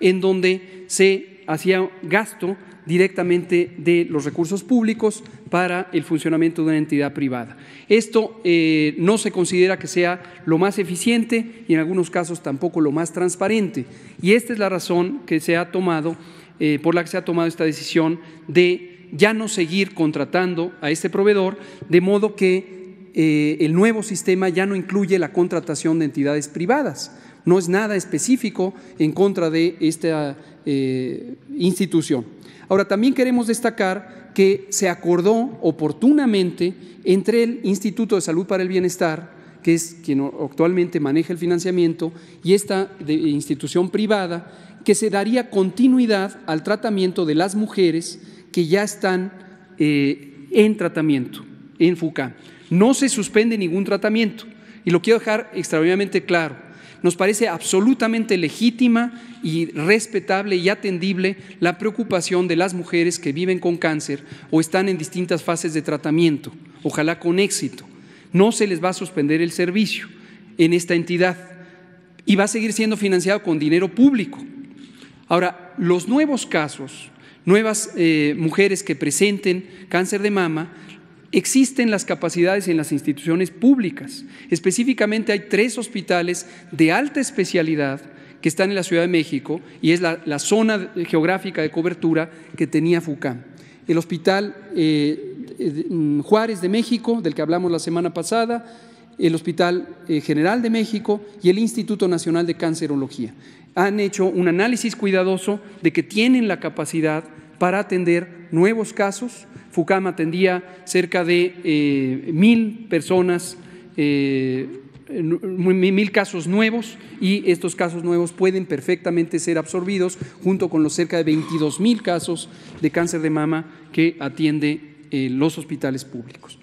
en donde se hacía gasto directamente de los recursos públicos para el funcionamiento de una entidad privada. Esto eh, no se considera que sea lo más eficiente y en algunos casos tampoco lo más transparente. Y esta es la razón que se ha tomado, eh, por la que se ha tomado esta decisión de ya no seguir contratando a este proveedor, de modo que eh, el nuevo sistema ya no incluye la contratación de entidades privadas no es nada específico en contra de esta eh, institución. Ahora, también queremos destacar que se acordó oportunamente entre el Instituto de Salud para el Bienestar, que es quien actualmente maneja el financiamiento, y esta institución privada, que se daría continuidad al tratamiento de las mujeres que ya están eh, en tratamiento, en FUCAM. No se suspende ningún tratamiento. Y lo quiero dejar extraordinariamente claro nos parece absolutamente legítima y respetable y atendible la preocupación de las mujeres que viven con cáncer o están en distintas fases de tratamiento, ojalá con éxito. No se les va a suspender el servicio en esta entidad y va a seguir siendo financiado con dinero público. Ahora, los nuevos casos, nuevas eh, mujeres que presenten cáncer de mama, Existen las capacidades en las instituciones públicas. Específicamente hay tres hospitales de alta especialidad que están en la Ciudad de México y es la, zona geográfica de cobertura que tenía FUCAM. El Hospital eh, eh, mm, Juárez de México, del que hablamos la semana pasada, el Hospital eh, General de México y el Instituto Nacional de Cancerología. Han hecho un análisis cuidadoso de que tienen la capacidad para atender nuevos casos. Fukama atendía cerca de eh, mil personas, eh, mil casos nuevos y estos casos nuevos pueden perfectamente ser absorbidos junto con los cerca de 22 mil casos de cáncer de mama que atiende eh, los hospitales públicos.